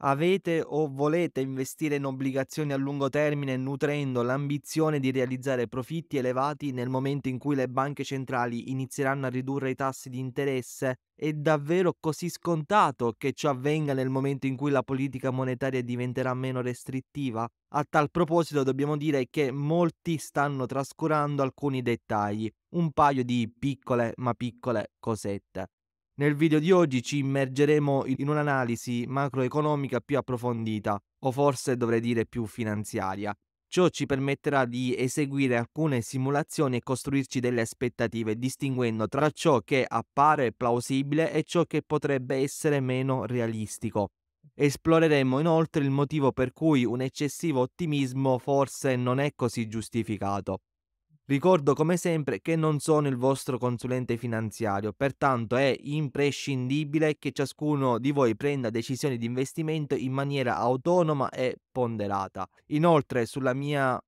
Avete o volete investire in obbligazioni a lungo termine nutrendo l'ambizione di realizzare profitti elevati nel momento in cui le banche centrali inizieranno a ridurre i tassi di interesse? È davvero così scontato che ciò avvenga nel momento in cui la politica monetaria diventerà meno restrittiva? A tal proposito dobbiamo dire che molti stanno trascurando alcuni dettagli, un paio di piccole ma piccole cosette. Nel video di oggi ci immergeremo in un'analisi macroeconomica più approfondita, o forse dovrei dire più finanziaria. Ciò ci permetterà di eseguire alcune simulazioni e costruirci delle aspettative, distinguendo tra ciò che appare plausibile e ciò che potrebbe essere meno realistico. Esploreremo inoltre il motivo per cui un eccessivo ottimismo forse non è così giustificato. Ricordo come sempre che non sono il vostro consulente finanziario, pertanto è imprescindibile che ciascuno di voi prenda decisioni di investimento in maniera autonoma e ponderata. Inoltre sulla mia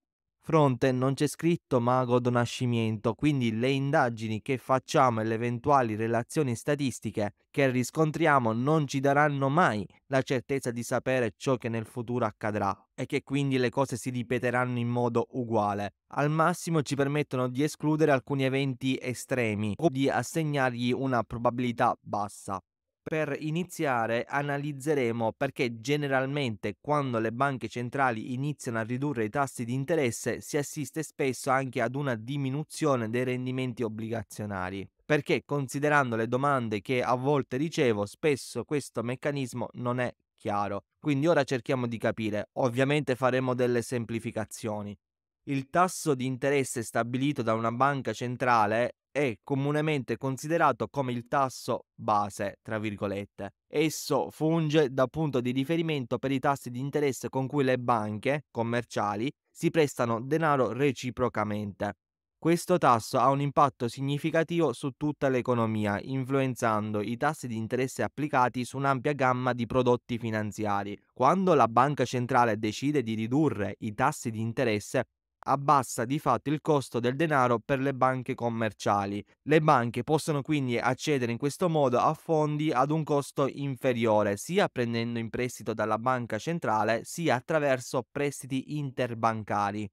fronte non c'è scritto mago do nascimento, quindi le indagini che facciamo e le eventuali relazioni statistiche che riscontriamo non ci daranno mai la certezza di sapere ciò che nel futuro accadrà e che quindi le cose si ripeteranno in modo uguale. Al massimo ci permettono di escludere alcuni eventi estremi o di assegnargli una probabilità bassa per iniziare analizzeremo perché generalmente quando le banche centrali iniziano a ridurre i tassi di interesse si assiste spesso anche ad una diminuzione dei rendimenti obbligazionari perché considerando le domande che a volte ricevo, spesso questo meccanismo non è chiaro. Quindi ora cerchiamo di capire, ovviamente faremo delle semplificazioni. Il tasso di interesse stabilito da una banca centrale è comunemente considerato come il tasso base, tra virgolette. Esso funge da punto di riferimento per i tassi di interesse con cui le banche commerciali si prestano denaro reciprocamente. Questo tasso ha un impatto significativo su tutta l'economia, influenzando i tassi di interesse applicati su un'ampia gamma di prodotti finanziari. Quando la banca centrale decide di ridurre i tassi di interesse, abbassa di fatto il costo del denaro per le banche commerciali. Le banche possono quindi accedere in questo modo a fondi ad un costo inferiore, sia prendendo in prestito dalla banca centrale, sia attraverso prestiti interbancari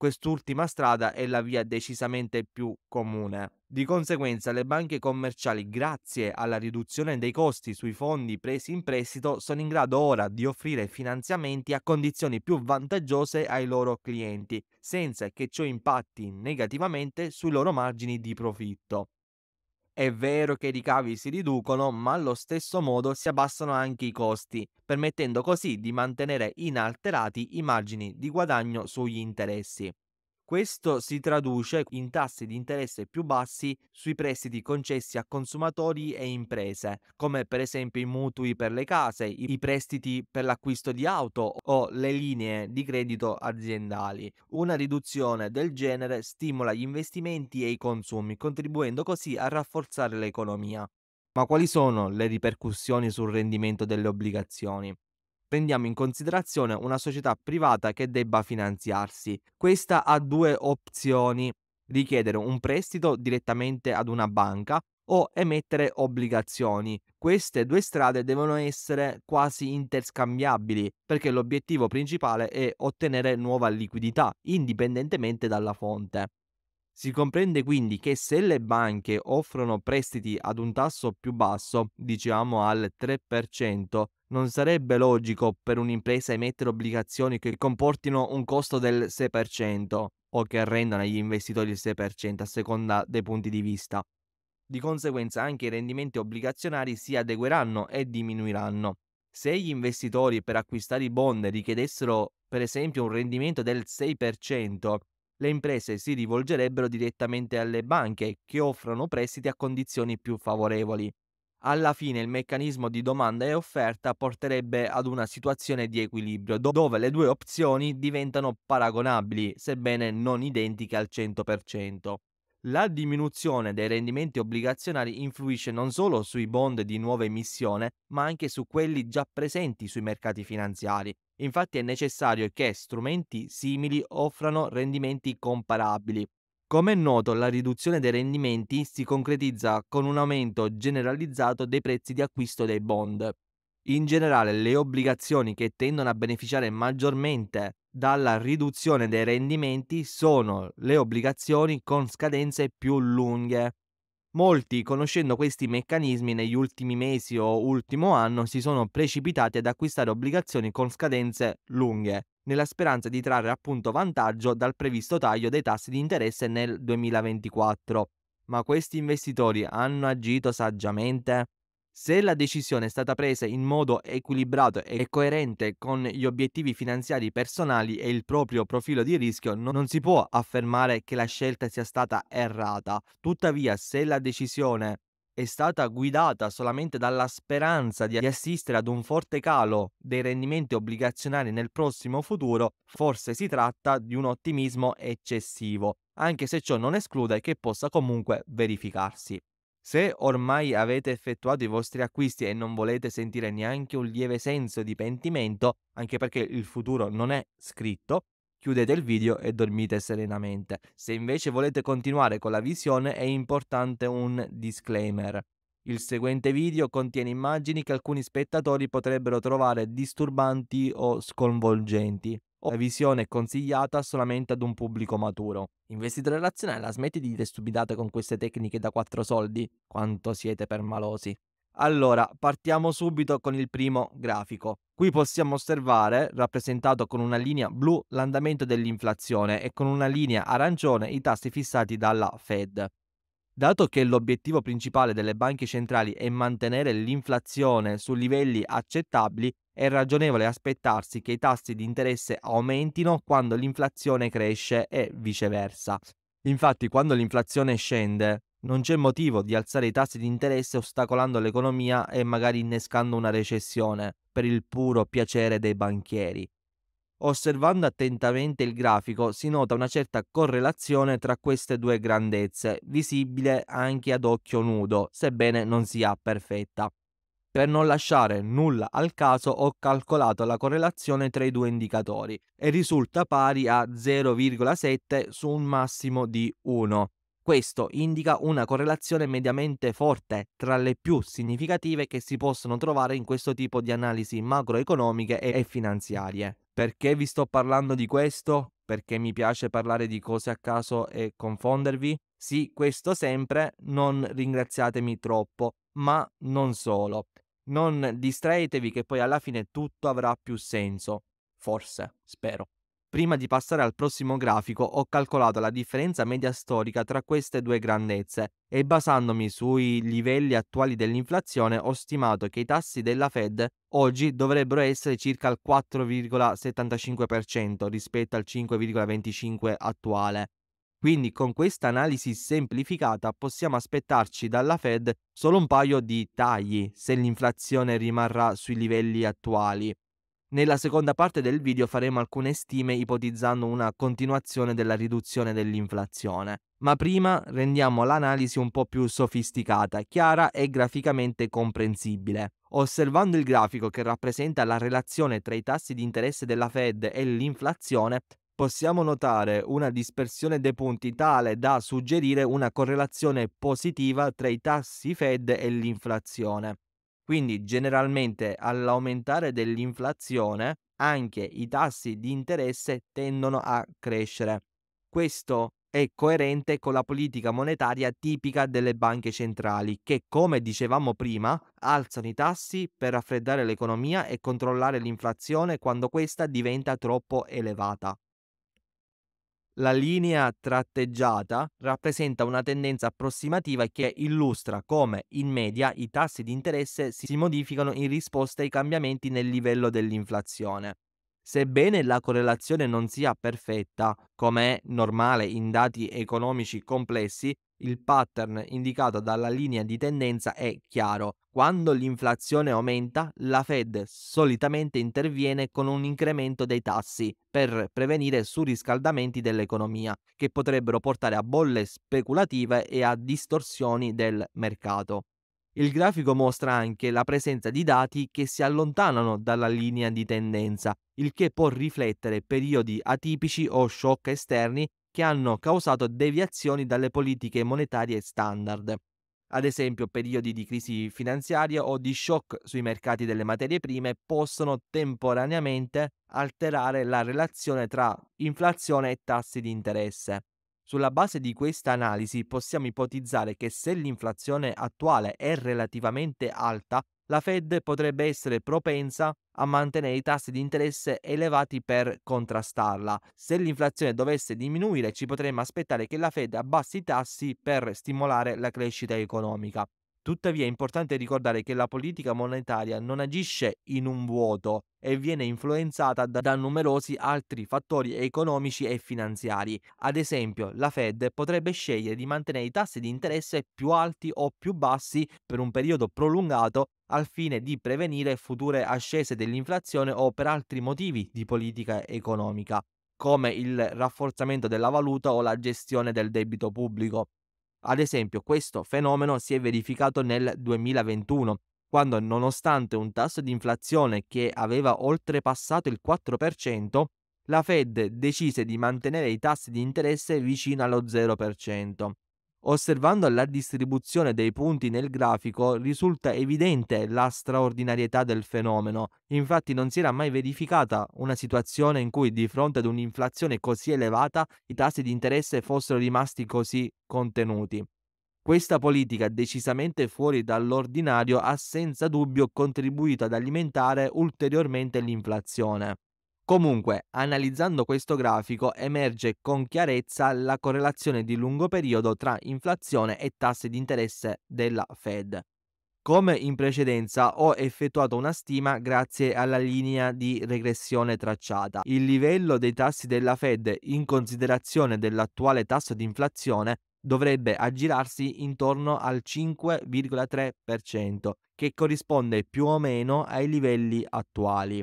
quest'ultima strada è la via decisamente più comune. Di conseguenza le banche commerciali, grazie alla riduzione dei costi sui fondi presi in prestito, sono in grado ora di offrire finanziamenti a condizioni più vantaggiose ai loro clienti, senza che ciò impatti negativamente sui loro margini di profitto. È vero che i ricavi si riducono, ma allo stesso modo si abbassano anche i costi, permettendo così di mantenere inalterati i margini di guadagno sugli interessi. Questo si traduce in tassi di interesse più bassi sui prestiti concessi a consumatori e imprese, come per esempio i mutui per le case, i prestiti per l'acquisto di auto o le linee di credito aziendali. Una riduzione del genere stimola gli investimenti e i consumi, contribuendo così a rafforzare l'economia. Ma quali sono le ripercussioni sul rendimento delle obbligazioni? prendiamo in considerazione una società privata che debba finanziarsi. Questa ha due opzioni, richiedere un prestito direttamente ad una banca o emettere obbligazioni. Queste due strade devono essere quasi interscambiabili perché l'obiettivo principale è ottenere nuova liquidità, indipendentemente dalla fonte. Si comprende quindi che se le banche offrono prestiti ad un tasso più basso, diciamo al 3%, non sarebbe logico per un'impresa emettere obbligazioni che comportino un costo del 6% o che rendano agli investitori il 6% a seconda dei punti di vista. Di conseguenza anche i rendimenti obbligazionari si adegueranno e diminuiranno. Se gli investitori per acquistare i bond richiedessero per esempio un rendimento del 6%, le imprese si rivolgerebbero direttamente alle banche che offrono prestiti a condizioni più favorevoli alla fine il meccanismo di domanda e offerta porterebbe ad una situazione di equilibrio dove le due opzioni diventano paragonabili, sebbene non identiche al 100%. La diminuzione dei rendimenti obbligazionari influisce non solo sui bond di nuova emissione, ma anche su quelli già presenti sui mercati finanziari. Infatti è necessario che strumenti simili offrano rendimenti comparabili, come è noto, la riduzione dei rendimenti si concretizza con un aumento generalizzato dei prezzi di acquisto dei bond. In generale, le obbligazioni che tendono a beneficiare maggiormente dalla riduzione dei rendimenti sono le obbligazioni con scadenze più lunghe, Molti, conoscendo questi meccanismi negli ultimi mesi o ultimo anno, si sono precipitati ad acquistare obbligazioni con scadenze lunghe, nella speranza di trarre appunto vantaggio dal previsto taglio dei tassi di interesse nel 2024. Ma questi investitori hanno agito saggiamente? Se la decisione è stata presa in modo equilibrato e coerente con gli obiettivi finanziari personali e il proprio profilo di rischio, non si può affermare che la scelta sia stata errata. Tuttavia, se la decisione è stata guidata solamente dalla speranza di assistere ad un forte calo dei rendimenti obbligazionari nel prossimo futuro, forse si tratta di un ottimismo eccessivo, anche se ciò non esclude che possa comunque verificarsi. Se ormai avete effettuato i vostri acquisti e non volete sentire neanche un lieve senso di pentimento, anche perché il futuro non è scritto, chiudete il video e dormite serenamente. Se invece volete continuare con la visione è importante un disclaimer. Il seguente video contiene immagini che alcuni spettatori potrebbero trovare disturbanti o sconvolgenti o la visione è consigliata solamente ad un pubblico maturo. Investitore razionale, la smetti di dire stupidate con queste tecniche da quattro soldi, quanto siete permalosi. Allora, partiamo subito con il primo grafico. Qui possiamo osservare, rappresentato con una linea blu, l'andamento dell'inflazione e con una linea arancione i tassi fissati dalla Fed. Dato che l'obiettivo principale delle banche centrali è mantenere l'inflazione su livelli accettabili, è ragionevole aspettarsi che i tassi di interesse aumentino quando l'inflazione cresce e viceversa. Infatti, quando l'inflazione scende, non c'è motivo di alzare i tassi di interesse ostacolando l'economia e magari innescando una recessione, per il puro piacere dei banchieri. Osservando attentamente il grafico si nota una certa correlazione tra queste due grandezze, visibile anche ad occhio nudo, sebbene non sia perfetta. Per non lasciare nulla al caso ho calcolato la correlazione tra i due indicatori e risulta pari a 0,7 su un massimo di 1. Questo indica una correlazione mediamente forte tra le più significative che si possono trovare in questo tipo di analisi macroeconomiche e finanziarie. Perché vi sto parlando di questo? Perché mi piace parlare di cose a caso e confondervi? Sì, questo sempre, non ringraziatemi troppo, ma non solo. Non distraetevi che poi alla fine tutto avrà più senso. Forse, spero. Prima di passare al prossimo grafico ho calcolato la differenza media storica tra queste due grandezze e basandomi sui livelli attuali dell'inflazione ho stimato che i tassi della Fed oggi dovrebbero essere circa il 4,75% rispetto al 5,25% attuale. Quindi con questa analisi semplificata possiamo aspettarci dalla Fed solo un paio di tagli se l'inflazione rimarrà sui livelli attuali. Nella seconda parte del video faremo alcune stime ipotizzando una continuazione della riduzione dell'inflazione, ma prima rendiamo l'analisi un po' più sofisticata, chiara e graficamente comprensibile. Osservando il grafico che rappresenta la relazione tra i tassi di interesse della Fed e l'inflazione, possiamo notare una dispersione dei punti tale da suggerire una correlazione positiva tra i tassi Fed e l'inflazione. Quindi generalmente all'aumentare dell'inflazione anche i tassi di interesse tendono a crescere. Questo è coerente con la politica monetaria tipica delle banche centrali che, come dicevamo prima, alzano i tassi per raffreddare l'economia e controllare l'inflazione quando questa diventa troppo elevata. La linea tratteggiata rappresenta una tendenza approssimativa che illustra come, in media, i tassi di interesse si modificano in risposta ai cambiamenti nel livello dell'inflazione. Sebbene la correlazione non sia perfetta, come è normale in dati economici complessi, il pattern indicato dalla linea di tendenza è chiaro. Quando l'inflazione aumenta, la Fed solitamente interviene con un incremento dei tassi per prevenire surriscaldamenti dell'economia, che potrebbero portare a bolle speculative e a distorsioni del mercato. Il grafico mostra anche la presenza di dati che si allontanano dalla linea di tendenza, il che può riflettere periodi atipici o shock esterni che hanno causato deviazioni dalle politiche monetarie standard, ad esempio periodi di crisi finanziaria o di shock sui mercati delle materie prime possono temporaneamente alterare la relazione tra inflazione e tassi di interesse. Sulla base di questa analisi possiamo ipotizzare che se l'inflazione attuale è relativamente alta, la Fed potrebbe essere propensa a mantenere i tassi di interesse elevati per contrastarla. Se l'inflazione dovesse diminuire ci potremmo aspettare che la Fed abbassi i tassi per stimolare la crescita economica. Tuttavia è importante ricordare che la politica monetaria non agisce in un vuoto e viene influenzata da, da, numerosi altri fattori economici e finanziari. Ad esempio, la Fed potrebbe scegliere di mantenere i tassi di interesse più alti o più bassi per un periodo prolungato al fine di prevenire future ascese dell'inflazione o per altri motivi di politica economica, come il rafforzamento della valuta o la gestione del debito pubblico. Ad esempio, questo fenomeno si è verificato nel 2021, quando nonostante un tasso di inflazione che aveva oltrepassato il 4%, la Fed decise di mantenere i tassi di interesse vicino allo 0%. Osservando la distribuzione dei punti nel grafico risulta evidente la straordinarietà del fenomeno, infatti non si era mai verificata una situazione in cui di fronte ad un'inflazione così elevata i tassi di interesse fossero rimasti così contenuti. Questa politica decisamente fuori dall'ordinario ha senza dubbio contribuito ad alimentare ulteriormente l'inflazione. Comunque, analizzando questo grafico emerge con chiarezza la correlazione di lungo periodo tra inflazione e tasse di interesse della Fed. Come in precedenza ho effettuato una stima grazie alla linea di regressione tracciata. Il livello dei tassi della Fed in considerazione dell'attuale tasso di inflazione dovrebbe aggirarsi intorno al 5,3%, che corrisponde più o meno ai livelli attuali.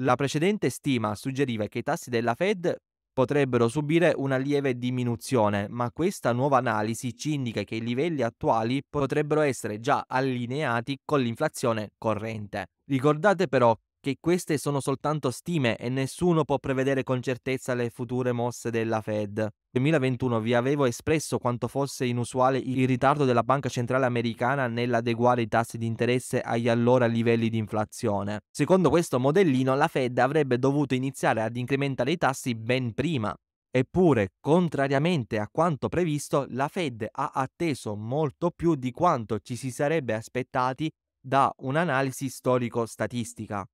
La precedente stima suggeriva che i tassi della Fed potrebbero subire una lieve diminuzione, ma questa nuova analisi ci indica che i livelli attuali potrebbero essere già allineati con l'inflazione corrente. Ricordate però che queste sono soltanto stime e nessuno può prevedere con certezza le future mosse della Fed. Nel 2021 vi avevo espresso quanto fosse inusuale il ritardo della Banca Centrale Americana nell'adeguare i tassi di interesse agli allora livelli di inflazione. Secondo questo modellino la Fed avrebbe dovuto iniziare ad incrementare i tassi ben prima, Eppure, contrariamente a quanto previsto, la Fed ha atteso molto più di quanto ci si sarebbe aspettati da un'analisi storico-statistica.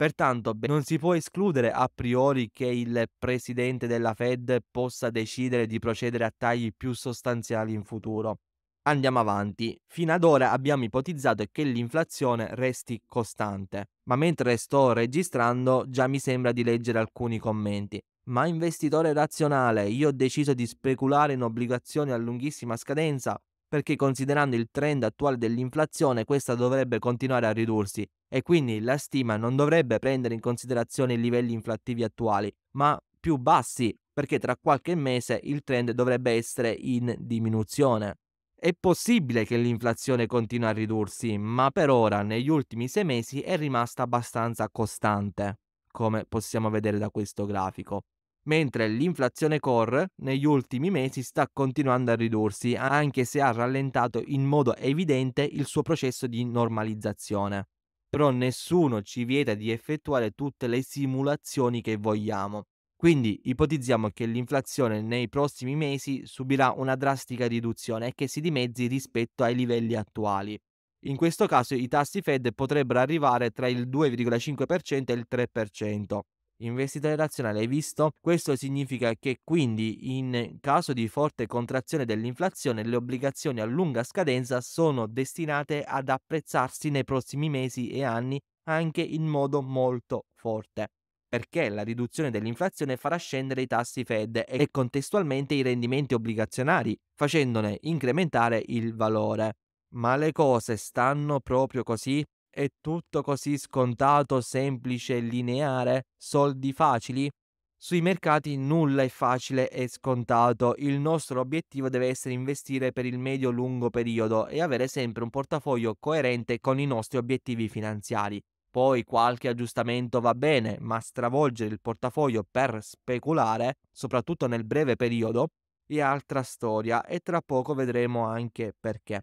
Pertanto non si può escludere a priori che il presidente della Fed possa decidere di procedere a tagli più sostanziali in futuro. Andiamo avanti. Fino ad ora abbiamo ipotizzato che l'inflazione resti costante, ma mentre sto registrando già mi sembra di leggere alcuni commenti. Ma investitore razionale, io ho deciso di speculare in obbligazioni a lunghissima scadenza perché considerando il trend attuale dell'inflazione questa dovrebbe continuare a ridursi e quindi la stima non dovrebbe prendere in considerazione i livelli inflattivi attuali, ma più bassi, perché tra qualche mese il trend dovrebbe essere in diminuzione. È possibile che l'inflazione continui a ridursi, ma per ora, negli ultimi sei mesi, è rimasta abbastanza costante, come possiamo vedere da questo grafico mentre l'inflazione core negli ultimi mesi sta continuando a ridursi, anche se ha rallentato in modo evidente il suo processo di normalizzazione però nessuno ci vieta di effettuare tutte le simulazioni che vogliamo. Quindi ipotizziamo che l'inflazione nei prossimi mesi subirà una drastica riduzione e che si dimezzi rispetto ai livelli attuali. In questo caso i tassi Fed potrebbero arrivare tra il 2,5% e il 3% investitore razionale visto, questo significa che quindi in caso di forte contrazione dell'inflazione le obbligazioni a lunga scadenza sono destinate ad apprezzarsi nei prossimi mesi e anni anche in modo molto forte perché la riduzione dell'inflazione farà scendere i tassi Fed e contestualmente i rendimenti obbligazionari, facendone incrementare il valore. Ma le cose stanno proprio così? È tutto così scontato, semplice e lineare? Soldi facili? Sui mercati nulla è facile e scontato, il nostro obiettivo deve essere investire per il medio-lungo periodo e avere sempre un portafoglio coerente con i nostri obiettivi finanziari. Poi qualche aggiustamento va bene, ma stravolgere il portafoglio per speculare, soprattutto nel breve periodo, è altra storia e tra poco vedremo anche perché.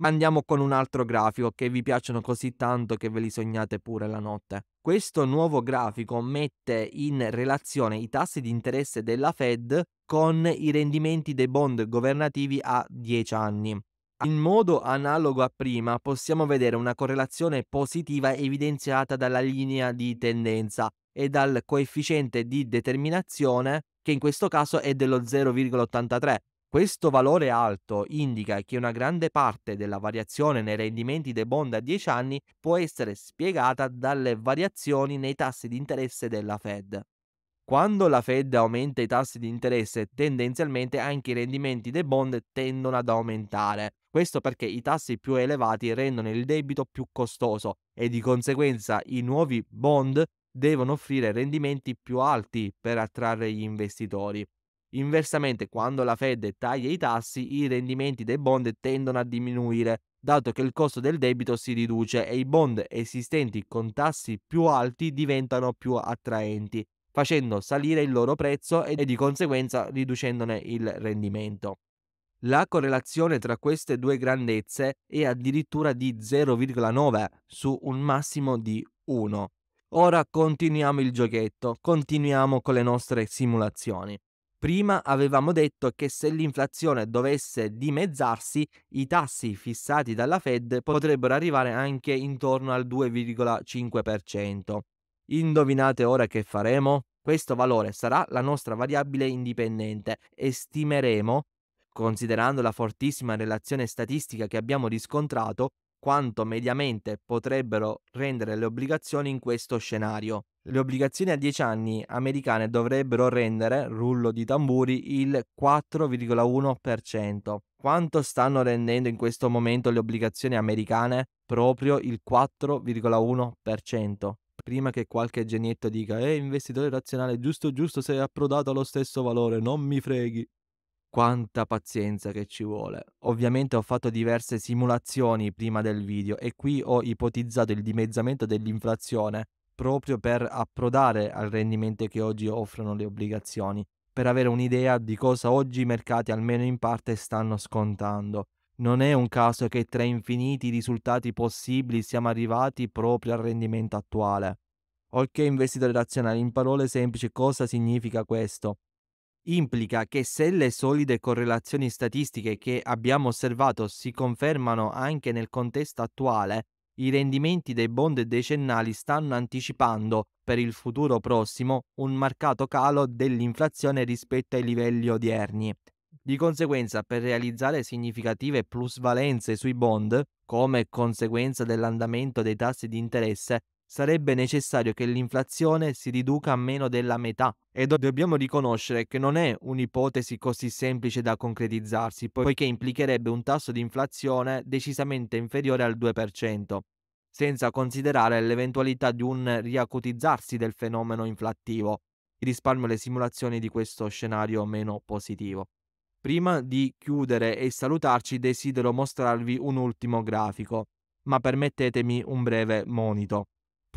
Ma andiamo con un altro grafico che vi piacciono così tanto che ve li sognate pure la notte. Questo nuovo grafico mette in relazione i tassi di interesse della Fed con i rendimenti dei bond governativi a 10 anni. In modo analogo a prima possiamo vedere una correlazione positiva evidenziata dalla linea di tendenza e dal coefficiente di determinazione che in questo caso è dello 0,83 questo valore alto indica che una grande parte della variazione nei rendimenti dei bond a 10 anni può essere spiegata dalle variazioni nei tassi di interesse della Fed. Quando la Fed aumenta i tassi di interesse, tendenzialmente anche i rendimenti dei bond tendono ad aumentare. Questo perché i tassi più elevati rendono il debito più costoso e di conseguenza i nuovi bond devono offrire rendimenti più alti per attrarre gli investitori. Inversamente, quando la Fed taglia i tassi, i rendimenti dei bond tendono a diminuire, dato che il costo del debito si riduce e i bond esistenti con tassi più alti diventano più attraenti, facendo salire il loro prezzo e di conseguenza riducendone il rendimento. La correlazione tra queste due grandezze è addirittura di 0,9 su un massimo di 1. Ora continuiamo il giochetto, continuiamo con le nostre simulazioni. Prima avevamo detto che se l'inflazione dovesse dimezzarsi, i tassi fissati dalla Fed potrebbero arrivare anche intorno al 2,5%. Indovinate ora che faremo? Questo valore sarà la nostra variabile indipendente e stimeremo, considerando la fortissima relazione statistica che abbiamo riscontrato, quanto mediamente potrebbero rendere le obbligazioni in questo scenario le obbligazioni a 10 anni americane dovrebbero rendere, rullo di tamburi, il 4,1%. Quanto stanno rendendo in questo momento le obbligazioni americane? Proprio il 4,1%. Prima che qualche genietto dica, eh, investitore razionale, giusto, giusto, sei approdato allo stesso valore, non mi freghi quanta pazienza che ci vuole. Ovviamente ho fatto diverse simulazioni prima del video e qui ho ipotizzato il dimezzamento dell'inflazione proprio per approdare al rendimento che oggi offrono le obbligazioni, per avere un'idea di cosa oggi i mercati almeno in parte stanno scontando. Non è un caso che tra infiniti risultati possibili siamo arrivati proprio al rendimento attuale. Ok investitore razionale, in parole semplici cosa significa questo? Implica che se le solide correlazioni statistiche che abbiamo osservato si confermano anche nel contesto attuale, i rendimenti dei bond decennali stanno anticipando per il futuro prossimo un marcato calo dell'inflazione rispetto ai livelli odierni. Di conseguenza, per realizzare significative plusvalenze sui bond, come conseguenza dell'andamento dei tassi di interesse, sarebbe necessario che l'inflazione si riduca a meno della metà e do- dobbiamo riconoscere che non è un'ipotesi così semplice da concretizzarsi, poiché implicherebbe un tasso di inflazione decisamente inferiore al 2%, senza considerare l'eventualità di un riacutizzarsi del fenomeno inflattivo. Risparmio le simulazioni di questo scenario meno positivo. Prima di chiudere e salutarci desidero mostrarvi un ultimo grafico, ma permettetemi un breve monito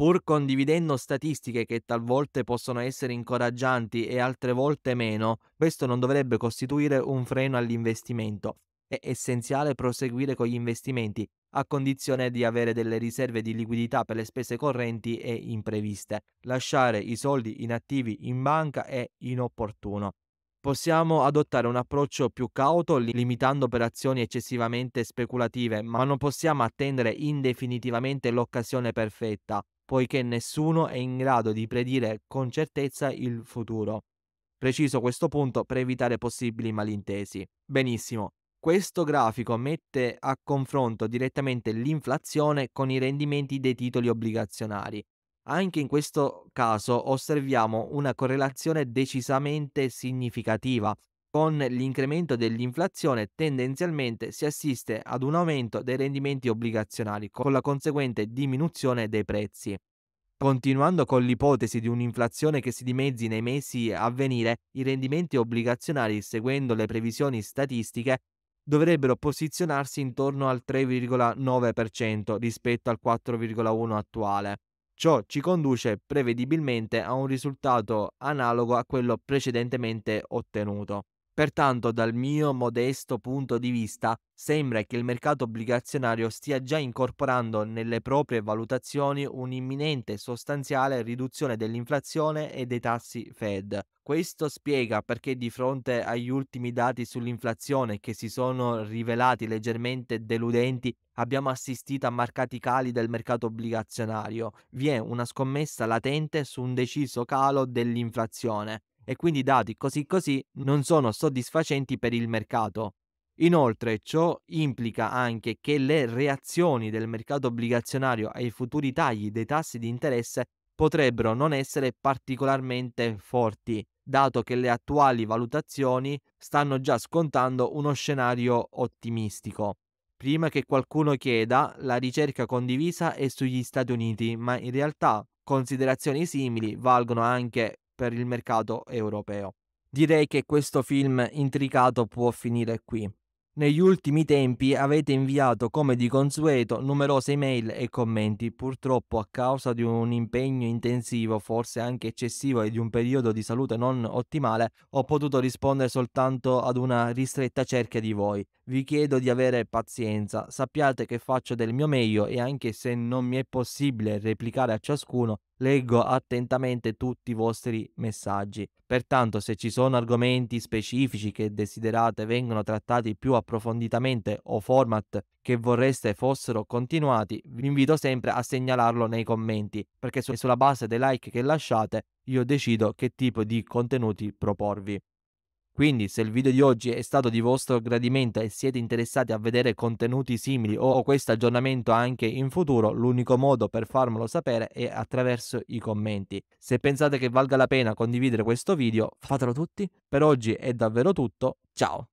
pur condividendo statistiche che talvolta possono essere incoraggianti e altre volte meno, questo non dovrebbe costituire un freno all'investimento. È essenziale proseguire con gli investimenti, a condizione di avere delle riserve di liquidità per le spese correnti e impreviste. Lasciare i soldi inattivi in banca è inopportuno. Possiamo adottare un approccio più cauto limitando operazioni eccessivamente speculative, ma non possiamo attendere indefinitivamente l'occasione perfetta poiché nessuno è in grado di predire con certezza il futuro. Preciso questo punto per evitare possibili malintesi. Benissimo, questo grafico mette a confronto direttamente l'inflazione con i rendimenti dei titoli obbligazionari. Anche in questo caso osserviamo una correlazione decisamente significativa con l'incremento dell'inflazione tendenzialmente si assiste ad un aumento dei rendimenti obbligazionari con la conseguente diminuzione dei prezzi. Continuando con l'ipotesi di un'inflazione che si dimezzi nei mesi a venire, i rendimenti obbligazionari, seguendo le previsioni statistiche, dovrebbero posizionarsi intorno al 3,9% rispetto al 4,1% attuale. Ciò ci conduce prevedibilmente a un risultato analogo a quello precedentemente ottenuto. Pertanto, dal mio modesto punto di vista, sembra che il mercato obbligazionario stia già incorporando nelle proprie valutazioni un'imminente e sostanziale riduzione dell'inflazione e dei tassi Fed. Questo spiega perché di fronte agli ultimi dati sull'inflazione che si sono rivelati leggermente deludenti, abbiamo assistito a marcati cali del mercato obbligazionario. Vi è una scommessa latente su un deciso calo dell'inflazione, e quindi i dati così così non sono soddisfacenti per il mercato. Inoltre ciò implica anche che le reazioni del mercato obbligazionario ai futuri tagli dei tassi di interesse potrebbero non essere particolarmente forti, dato che le attuali valutazioni stanno già scontando uno scenario ottimistico. Prima che qualcuno chieda, la ricerca condivisa è sugli Stati Uniti, ma in realtà considerazioni simili valgono anche per il mercato europeo. Direi che questo film intricato può finire qui. Negli ultimi tempi avete inviato come di consueto numerose email e commenti, purtroppo a causa di un impegno intensivo, forse anche eccessivo e di un periodo di salute non ottimale, ho potuto rispondere soltanto ad una ristretta cerchia di voi. Vi chiedo di avere pazienza, sappiate che faccio del mio meglio e anche se non mi è possibile replicare a ciascuno, leggo attentamente tutti i vostri messaggi. Pertanto se ci sono argomenti specifici che desiderate vengano trattati più approfonditamente o format che vorreste fossero continuati, vi invito sempre a segnalarlo nei commenti, perché sulla base dei like che lasciate io decido che tipo di contenuti proporvi. Quindi se il video di oggi è stato di vostro gradimento e siete interessati a vedere contenuti simili o questo aggiornamento anche in futuro, l'unico modo per farmelo sapere è attraverso i commenti. Se pensate che valga la pena condividere questo video, fatelo tutti. Per oggi è davvero tutto, ciao!